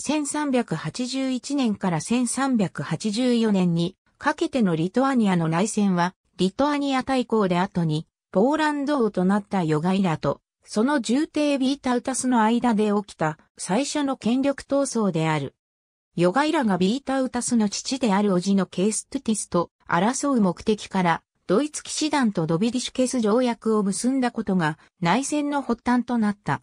1381年から1384年にかけてのリトアニアの内戦は、リトアニア大公で後に、ポーランド王となったヨガイラと、その重帝ビータウタスの間で起きた最初の権力闘争である。ヨガイラがビータウタスの父である叔父のケーストゥティスと争う目的から、ドイツ騎士団とドビリシュケス条約を結んだことが内戦の発端となった。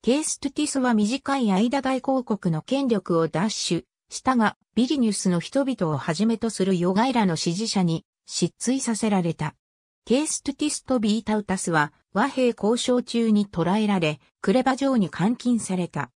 ケーストゥティスは短い間大公国の権力を奪取したが、ビリニュスの人々をはじめとするヨガイラの支持者に失墜させられた。ケーストゥティスとビータウタスは和平交渉中に捕らえられ、クレバ城に監禁された。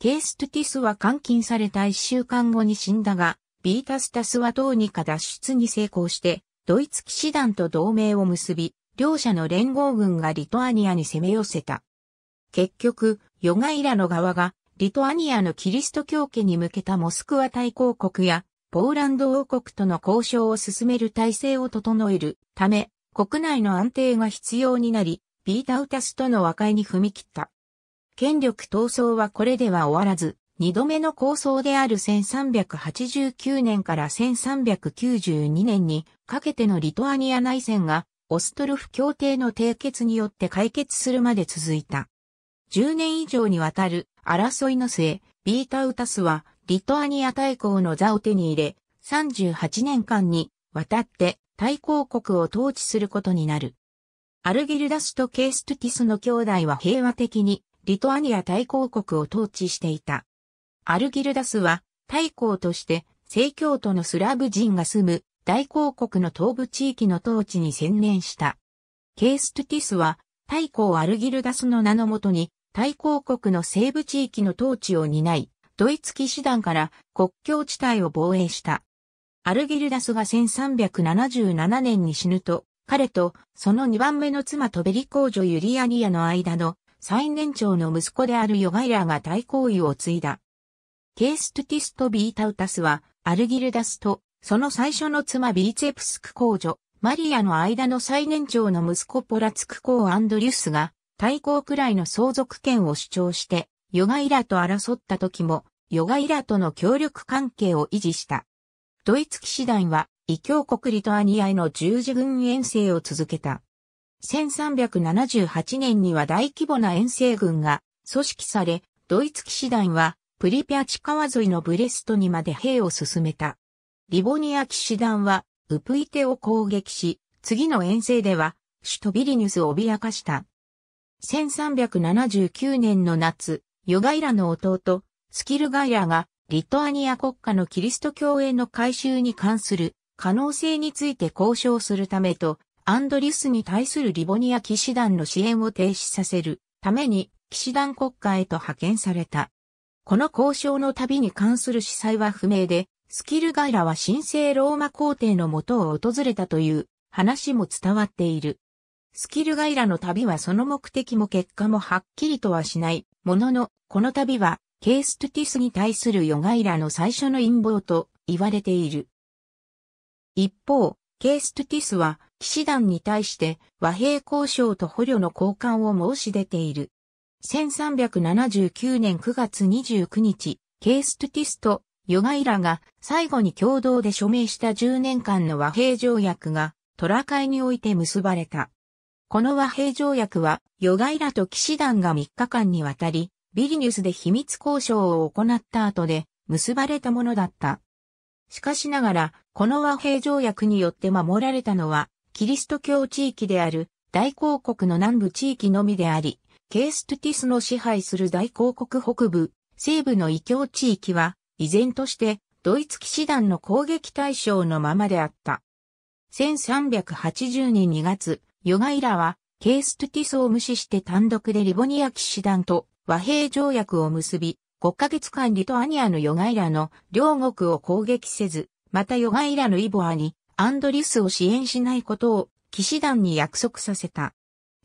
ケーストゥティスは監禁された一週間後に死んだが、ビータスタスはどうにか脱出に成功して、ドイツ騎士団と同盟を結び、両者の連合軍がリトアニアに攻め寄せた。結局、ヨガイラの側が、リトアニアのキリスト教家に向けたモスクワ大公国や、ポーランド王国との交渉を進める体制を整えるため、国内の安定が必要になり、ビータウタスとの和解に踏み切った。権力闘争はこれでは終わらず、二度目の構想である1389年から1392年にかけてのリトアニア内戦がオストルフ協定の締結によって解決するまで続いた。10年以上にわたる争いの末、ビータウタスはリトアニア大公の座を手に入れ、38年間にわたって大公国を統治することになる。アルギルダスとケーストゥティスの兄弟は平和的にリトアニア大公国を統治していた。アルギルダスは大公として正教徒のスラブ人が住む大公国の東部地域の統治に専念した。ケーストゥティスは大公アルギルダスの名のもとに大公国の西部地域の統治を担い、ドイツ騎士団から国境地帯を防衛した。アルギルダスが1377年に死ぬと、彼とその2番目の妻トベリ公女ユリアリアの間の最年長の息子であるヨガイラーが大公位を継いだ。ケーストゥティスト・ビータウタスは、アルギルダスと、その最初の妻ビーツェプスク公女、マリアの間の最年長の息子ポラツク公アンドリュスが、対抗くらいの相続権を主張して、ヨガイラと争った時も、ヨガイラとの協力関係を維持した。ドイツ騎士団は、異教国リトアニアへの十字軍遠征を続けた。1378年には大規模な遠征軍が組織され、ドイツ騎士団はプリピャチ川沿いのブレストにまで兵を進めた。リボニア騎士団はウプイテを攻撃し、次の遠征では首都ビリニュスを脅かした。1379年の夏、ヨガイラの弟、スキルガイラが、リトアニア国家のキリスト教への改修に関する可能性について交渉するためと、アンドリュスに対するリボニア騎士団の支援を停止させるために騎士団国家へと派遣された。この交渉の旅に関する司祭は不明で、スキルガイラは神聖ローマ皇帝のもとを訪れたという話も伝わっている。スキルガイラの旅はその目的も結果もはっきりとはしない、ものの、この旅は、ケーストゥティスに対するヨガイラの最初の陰謀と言われている。一方、ケーストゥティスは、騎士団に対して和平交渉と捕虜の交換を申し出ている。1379年9月29日、ケーストゥティスとヨガイラが最後に共同で署名した10年間の和平条約がトラ会において結ばれた。この和平条約は、ヨガイラと騎士団が3日間にわたり、ビリニュスで秘密交渉を行った後で、結ばれたものだった。しかしながら、この和平条約によって守られたのは、キリスト教地域である大公国の南部地域のみであり、ケーストゥティスの支配する大公国北部、西部の異教地域は、依然として、ドイツ騎士団の攻撃対象のままであった。1380年2月、ヨガイラは、ケーストゥティスを無視して単独でリボニア騎士団と和平条約を結び、5ヶ月間リトアニアのヨガイラの両国を攻撃せず、またヨガイラのイボアにアンドリュスを支援しないことを騎士団に約束させた。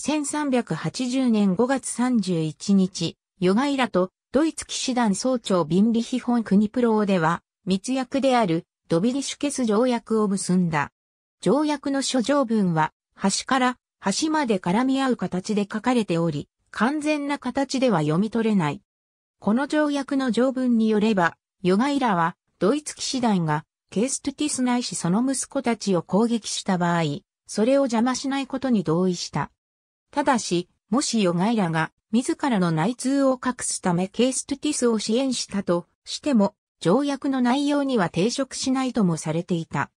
1380年5月31日、ヨガイラとドイツ騎士団総長ビンリヒホン国プローでは、密約であるドビリシュケス条約を結んだ。条約の諸条文は端から端まで絡み合う形で書かれており、完全な形では読み取れない。この条約の条文によれば、ヨガイラは、ドイツ騎士団が、ケーストゥティスないしその息子たちを攻撃した場合、それを邪魔しないことに同意した。ただし、もしヨガイラが、自らの内通を隠すためケーストゥティスを支援したとしても、条約の内容には抵触しないともされていた。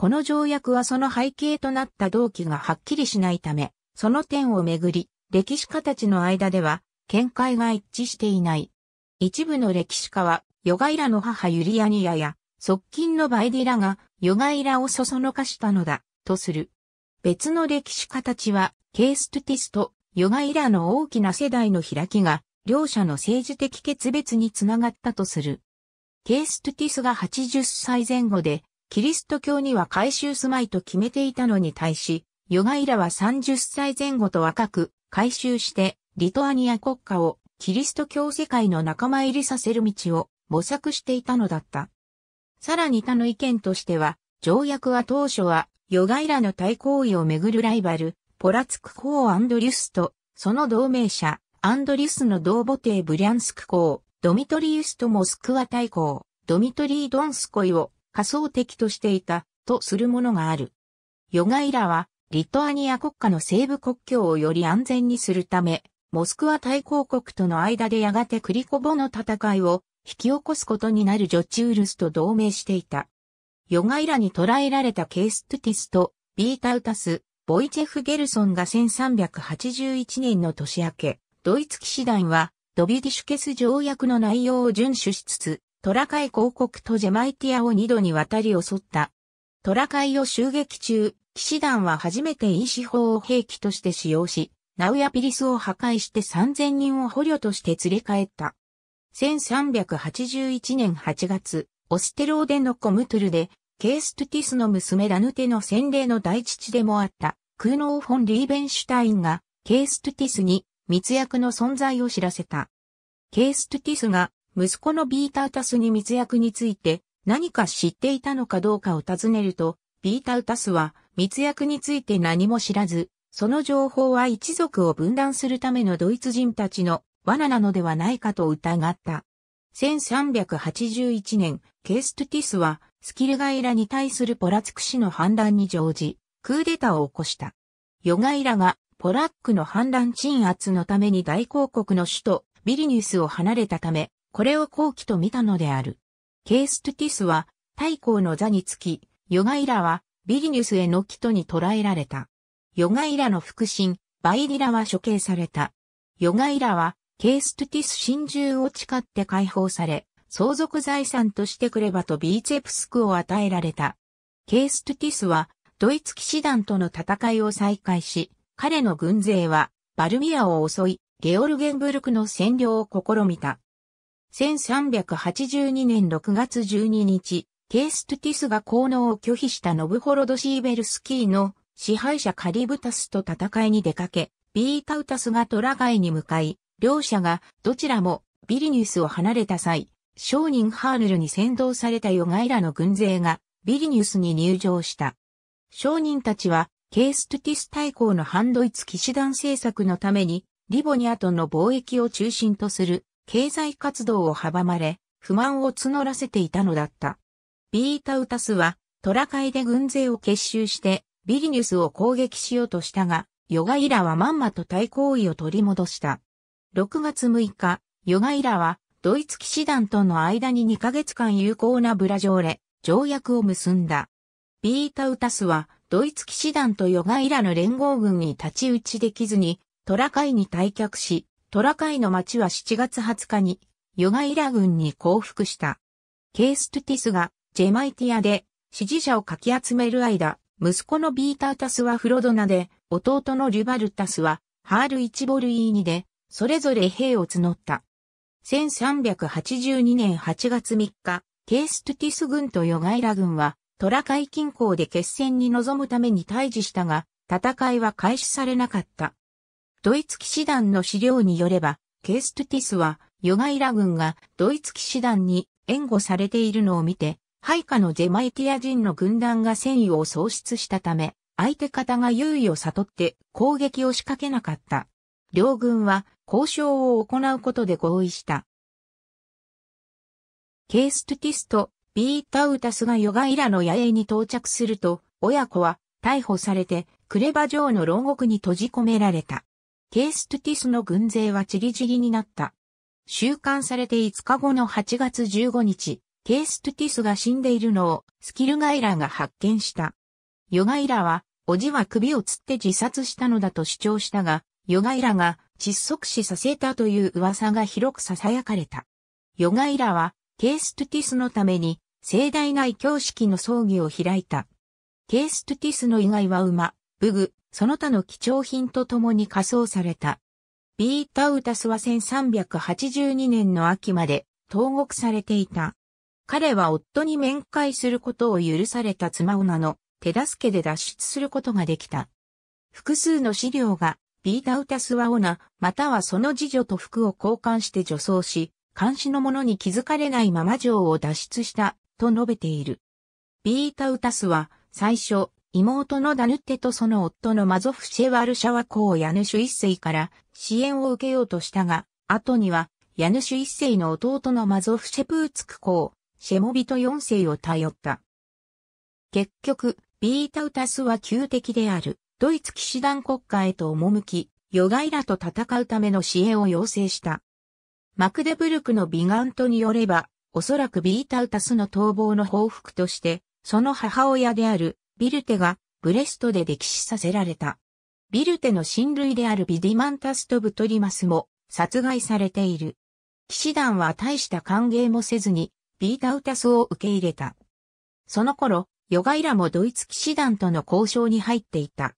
この条約はその背景となった動機がはっきりしないため、その点をめぐり、歴史家たちの間では、見解が一致していない。一部の歴史家は、ヨガイラの母ユリアニアや、側近のバイディラが、ヨガイラをそそのかしたのだ、とする。別の歴史家たちは、ケーストゥティスと、ヨガイラの大きな世代の開きが、両者の政治的決別につながったとする。ケーストゥティスが80歳前後で、キリスト教には改宗住まいと決めていたのに対し、ヨガイラは30歳前後と若く、改宗して、リトアニア国家をキリスト教世界の仲間入りさせる道を模索していたのだった。さらに他の意見としては、条約は当初は、ヨガイラの対抗意をめぐるライバル、ポラツク公アンドリュスと、その同盟者、アンドリュスの同母帝ブリャンスク公、ドミトリウスとモスクワ対抗、ドミトリー・ドンスコイを仮想敵としていた、とするものがある。ヨガイラは、リトアニア国家の西部国境をより安全にするため、モスクワ大公国との間でやがてクリコボの戦いを引き起こすことになるジョチウルスと同盟していた。ヨガイラに捕らえられたケーストティスとビータウタス、ボイチェフ・ゲルソンが1381年の年明け、ドイツ騎士団はドビュディシュケス条約の内容を遵守しつつ、トラカイ広告とジェマイティアを二度にわたり襲った。トラカイを襲撃中、騎士団は初めて医師法を兵器として使用し、ナウヤピリスを破壊して3000人を捕虜として連れ帰った。1381年8月、オステローデのコムトゥルで、ケーストゥティスの娘ラヌテの洗礼の大父でもあった、クーノー・フォン・リーベンシュタインが、ケーストゥティスに密約の存在を知らせた。ケーストゥティスが息子のビータ・ウタスに密約について何か知っていたのかどうかを尋ねると、ビータ・ウタスは密約について何も知らず、その情報は一族を分断するためのドイツ人たちの罠なのではないかと疑った。1381年、ケーストティスはスキルガイラに対するポラツク氏の反乱に乗じ、クーデターを起こした。ヨガイラがポラックの反乱鎮圧のために大公国の首都ビリニュスを離れたため、これを後期と見たのである。ケーストゥティスは、太閤の座につき、ヨガイラは、ビリニュスへの帰途に捕らえられた。ヨガイラの腹心、バイディラは処刑された。ヨガイラは、ケーストゥティス神獣を誓って解放され、相続財産としてくればとビーチェプスクを与えられた。ケーストゥティスは、ドイツ騎士団との戦いを再開し、彼の軍勢は、バルミアを襲い、ゲオルゲンブルクの占領を試みた。1382年6月12日、ケーストゥティスが効能を拒否したノブホロドシーベルスキーの支配者カリブタスと戦いに出かけ、ビータウタスがトラガイに向かい、両者がどちらもビリニュースを離れた際、商人ハーヌルに先導されたヨガイラの軍勢がビリニュースに入場した。商人たちはケーストゥティス大公の反ドイツ騎士団政策のためにリボニアとの貿易を中心とする経済活動を阻まれ、不満を募らせていたのだった。ビータウタスは、トラカイで軍勢を結集して、ビリニュスを攻撃しようとしたが、ヨガイラはまんまと対抗意を取り戻した。6月6日、ヨガイラは、ドイツ騎士団との間に2ヶ月間有効なブラジョーレ、条約を結んだ。ビータウタスは、ドイツ騎士団とヨガイラの連合軍に立ち打ちできずに、トラカイに退却し、トラカイの町は7月20日に、ヨガイラ軍に降伏した。ケーストゥティスが、ジェマイティアで、支持者をかき集める間、息子のビータータスはフロドナで、弟のリュバルタスは、ハール・イチボルイーニで、それぞれ兵を募った。1382年8月3日、ケーストゥティス軍とヨガイラ軍は、トラカイ近郊で決戦に臨むために退治したが、戦いは開始されなかった。ドイツ騎士団の資料によれば、ケーストゥティスは、ヨガイラ軍がドイツ騎士団に援護されているのを見て、配下のジェマイティア人の軍団が戦意を喪失したため、相手方が優位を悟って攻撃を仕掛けなかった。両軍は交渉を行うことで合意した。ケーストゥティスとビータウタスがヨガイラの野営に到着すると、親子は逮捕されてクレバ城の牢獄に閉じ込められた。ケーストゥティスの軍勢はチリジリになった。収監されて5日後の8月15日、ケーストゥティスが死んでいるのをスキルガイラが発見した。ヨガイラは、おじは首をつって自殺したのだと主張したが、ヨガイラが窒息死させたという噂が広く囁かれた。ヨガイラは、ケーストゥティスのために、盛大な異教式の葬儀を開いた。ケーストゥティスの以外は馬、武具、その他の貴重品と共に火葬された。ビータウタスは1382年の秋まで投獄されていた。彼は夫に面会することを許された妻女の手助けで脱出することができた。複数の資料がビータウタスは女、またはその次女と服を交換して助走し、監視の者に気づかれないまま女王を脱出したと述べている。ビータウタスは最初、妹のダヌッテとその夫のマゾフシェワルシャワ公ヤヌシュ一世から支援を受けようとしたが、後にはヤヌシュ一世の弟のマゾフシェプーツク公、シェモビト四世を頼った。結局、ビータウタスは旧敵であるドイツ騎士団国家へと赴き、ヨガイラと戦うための支援を要請した。マクデブルクのビガントによれば、おそらくビータウタスの逃亡の報復として、その母親であるビルテがブレストで溺死させられた。ビルテの親類であるビディマンタスとブトリマスも殺害されている。騎士団は大した歓迎もせずにビータウタスを受け入れた。その頃、ヨガイラもドイツ騎士団との交渉に入っていた。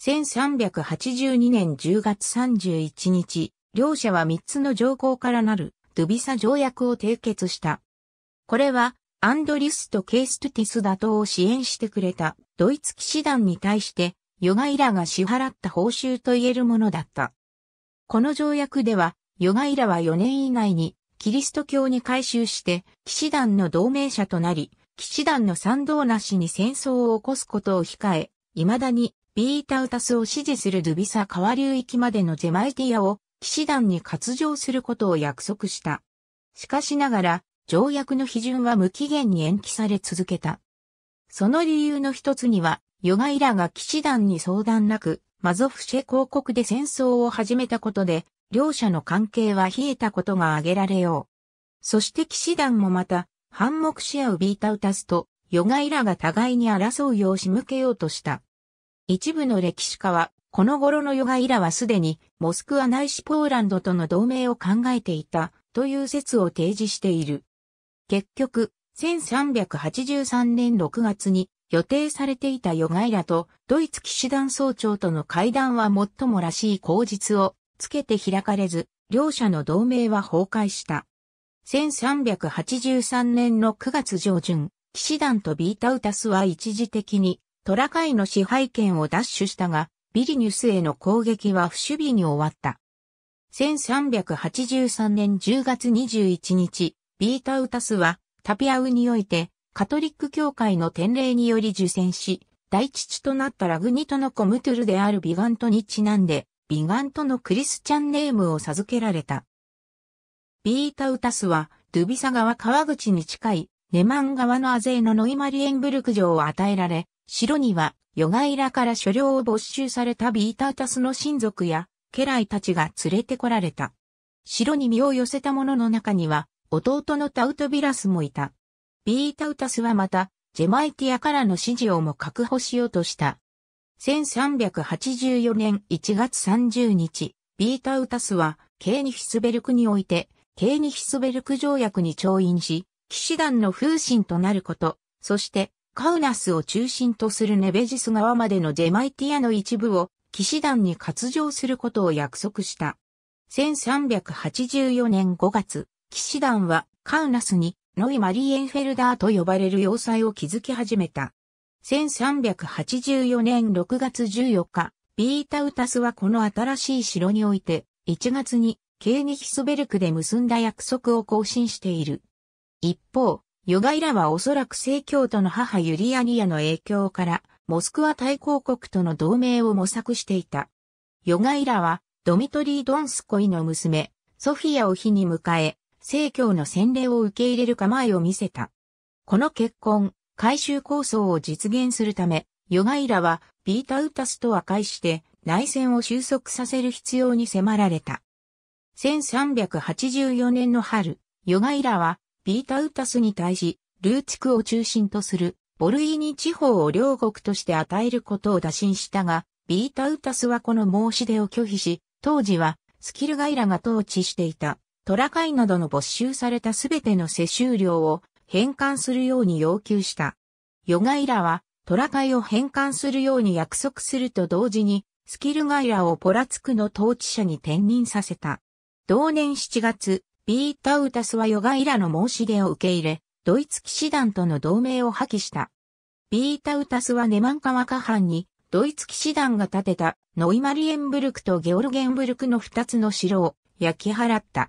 1382年10月31日、両者は3つの条項からなるドゥビサ条約を締結した。これはアンドリュスとケーストゥティス打倒を支援してくれたドイツ騎士団に対してヨガイラが支払った報酬と言えるものだった。この条約ではヨガイラは4年以内にキリスト教に改宗して騎士団の同盟者となり、騎士団の賛同なしに戦争を起こすことを控え、未だにビータウタスを支持するドゥビサ川流域までのゼマイティアを騎士団に割譲することを約束した。しかしながら、条約の批准は無期限に延期され続けた。その理由の一つには、ヨガイラが騎士団に相談なく、マゾフシェ公国で戦争を始めたことで、両者の関係は冷えたことが挙げられよう。そして騎士団もまた、反目しアウビータウタスと、ヨガイラが互いに争うよう仕向けようとした。一部の歴史家は、この頃のヨガイラはすでに、モスクワ内いしポーランドとの同盟を考えていた、という説を提示している。結局、1383年6月に予定されていたヨガイラとドイツ騎士団総長との会談は最もらしい口実をつけて開かれず、両者の同盟は崩壊した。1383年の9月上旬、騎士団とビータウタスは一時的にトラカイの支配権を奪取したが、ビリニュスへの攻撃は不守備に終わった。1383年10月21日、ビータウタスは、タピアウにおいて、カトリック教会の典礼により受選し、大父となったラグニトのコムトゥルであるビガントにちなんで、ビガントのクリスチャンネームを授けられた。ビータウタスは、ドゥビサ川川口に近い、ネマン川のアゼーのノイマリエンブルク城を与えられ、城には、ヨガイラから所領を没収されたビータウタスの親族や、家来たちが連れてこられた。城に身を寄せた者の中には、弟のタウトビラスもいた。ビータウタスはまた、ジェマイティアからの指示をも確保しようとした。1384年1月30日、ビータウタスは、ケーニヒスベルクにおいて、ケーニヒスベルク条約に調印し、騎士団の風神となること、そして、カウナスを中心とするネベジス川までのジェマイティアの一部を、騎士団に割譲することを約束した。1384年5月、騎士団はカウナスにノイ・マリエンフェルダーと呼ばれる要塞を築き始めた。1384年6月14日、ビータウタスはこの新しい城において、1月にケーニヒスベルクで結んだ約束を更新している。一方、ヨガイラはおそらく聖教徒の母ユリアニアの影響から、モスクワ大公国との同盟を模索していた。ヨガイラは、ドミトリー・ドンスコイの娘、ソフィアを火に迎え、正教の洗礼を受け入れる構えを見せた。この結婚、改修構想を実現するため、ヨガイラはビータウタスと和解して内戦を収束させる必要に迫られた。1384年の春、ヨガイラはビータウタスに対し、ルーツ区を中心とするボルイーニ地方を両国として与えることを打診したが、ビータウタスはこの申し出を拒否し、当時はスキルガイラが統治していたトラカイなどの没収されたすべての世襲料を返還するように要求した。ヨガイラはトラカイを返還するように約束すると同時に、スキルガイラをポラツクの統治者に転任させた。同年7月、ビータウタスはヨガイラの申し出を受け入れ、ドイツ騎士団との同盟を破棄した。ビータウタスはネマンカ。下藩に、ドイツ騎士団が建てたノイマリエンブルクとゲオルゲンブルクの二つの城を焼き払った。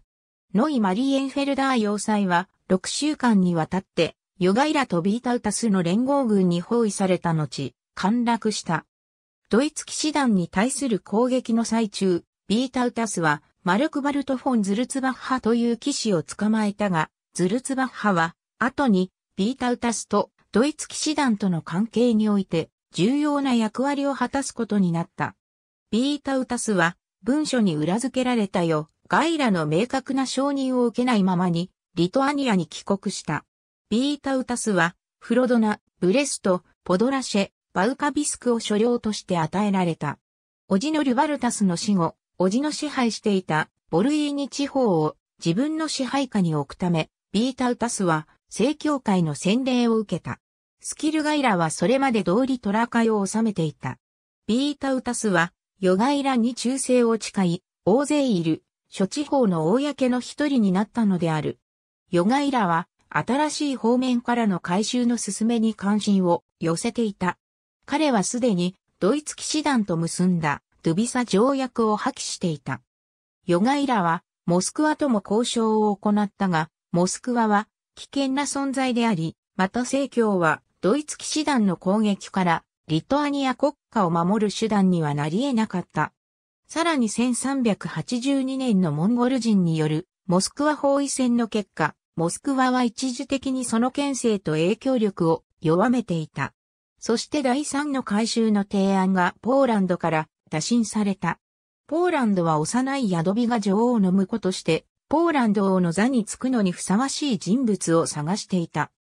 ノイ・マリエンフェルダー要塞は、6週間にわたって、ヨガイラとビータウタスの連合軍に包囲された後、陥落した。ドイツ騎士団に対する攻撃の最中、ビータウタスは、マルクバルト・フォン・ズルツバッハという騎士を捕まえたが、ズルツバッハは、後に、ビータウタスとドイツ騎士団との関係において、重要な役割を果たすことになった。ビータウタスは、文書に裏付けられたよ。ガイラの明確な承認を受けないままに、リトアニアに帰国した。ビータウタスは、フロドナ、ブレスト、ポドラシェ、バウカビスクを所領として与えられた。おじのルバルタスの死後、おじの支配していたボルイーニ地方を自分の支配下に置くため、ビータウタスは正教会の洗礼を受けた。スキルガイラはそれまで通りトラカイを治めていた。ビータウタスは、ヨガイラに忠誠を誓い、大勢いる諸地方の公の一人になったのである。ヨガイラは、新しい方面からの改修の進めに関心を寄せていた。彼はすでに、ドイツ騎士団と結んだ、ドゥビサ条約を破棄していた。ヨガイラは、モスクワとも交渉を行ったが、モスクワは、危険な存在であり、また正教は、ドイツ騎士団の攻撃から、リトアニア国家を守る手段にはなり得なかった。さらに1382年のモンゴル人によるモスクワ包囲戦の結果、モスクワは一時的にその県勢と影響力を弱めていた。そして第三の改修の提案がポーランドから打診された。ポーランドは幼い宿ビが女王の婿として、ポーランド王の座に着くのにふさわしい人物を探していた。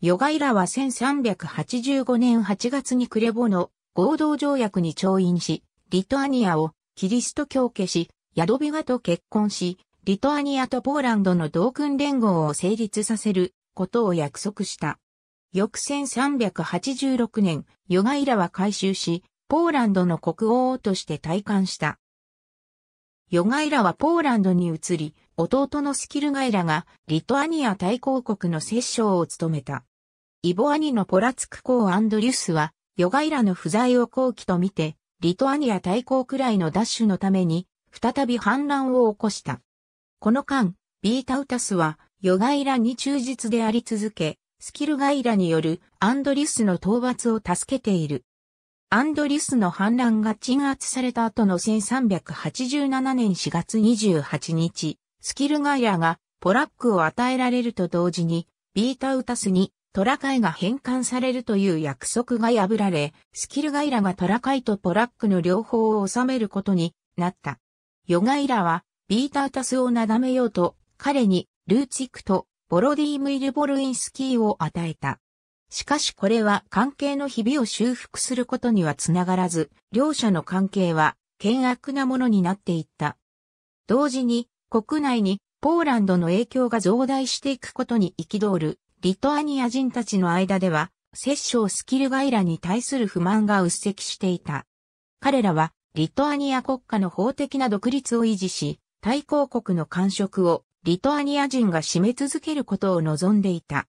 ヨガイラは1385年8月にクレボの合同条約に調印し、リトアニアをキリスト教家し、ヤドビガと結婚し、リトアニアとポーランドの同訓連合を成立させることを約束した。翌1386年、ヨガイラは改修し、ポーランドの国王として退官した。ヨガイラはポーランドに移り、弟のスキルガイラがリトアニア大公国の摂政を務めた。イボアニのポラツク公アンドリュスは、ヨガイラの不在を好機と見て、リトアニア対抗くらいのダッシュのために、再び反乱を起こした。この間、ビータウタスは、ヨガイラに忠実であり続け、スキルガイラによるアンドリュスの討伐を助けている。アンドリュスの反乱が鎮圧された後の1387年4月28日、スキルガイラがポラックを与えられると同時に、ビータウタスにトラカイが返還されるという約束が破られ、スキルガイラがトラカイとポラックの両方を収めることになった。ヨガイラは、ビータータスをなだめようと、彼に、ルーチックと、ボロディームイルボルインスキーを与えた。しかしこれは関係の日々を修復することにはつながらず、両者の関係は、険悪なものになっていった。同時に、国内に、ポーランドの影響が増大していくことに憤るリトアニア人たちの間では、摂政スキルガイラに対する不満が鬱積していた。彼らは、リトアニア国家の法的な独立を維持し、対抗国の感触をリトアニア人が締め続けることを望んでいた。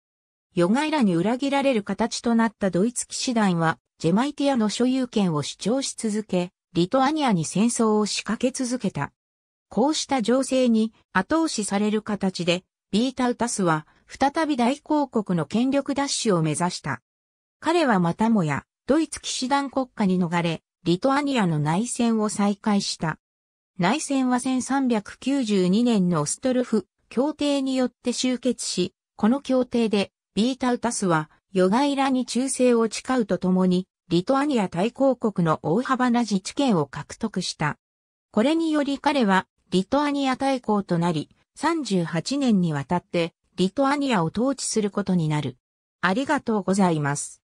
ヨガイラに裏切られる形となったドイツ騎士団は、ジェマイティアの所有権を主張し続け、リトアニアに戦争を仕掛け続けた。こうした情勢に後押しされる形で、ビータウタスは、再び大公国の権力奪取を目指した。彼はまたもや、ドイツ騎士団国家に逃れ、リトアニアの内戦を再開した。内戦は1392年のオストルフ協定によって終結し、この協定でビータウタスはヨガイラに忠誠を誓うとともに、リトアニア大公国の大幅な自治権を獲得した。これにより彼はリトアニア大公となり、38年にわたってリトアニアを統治することになる。ありがとうございます。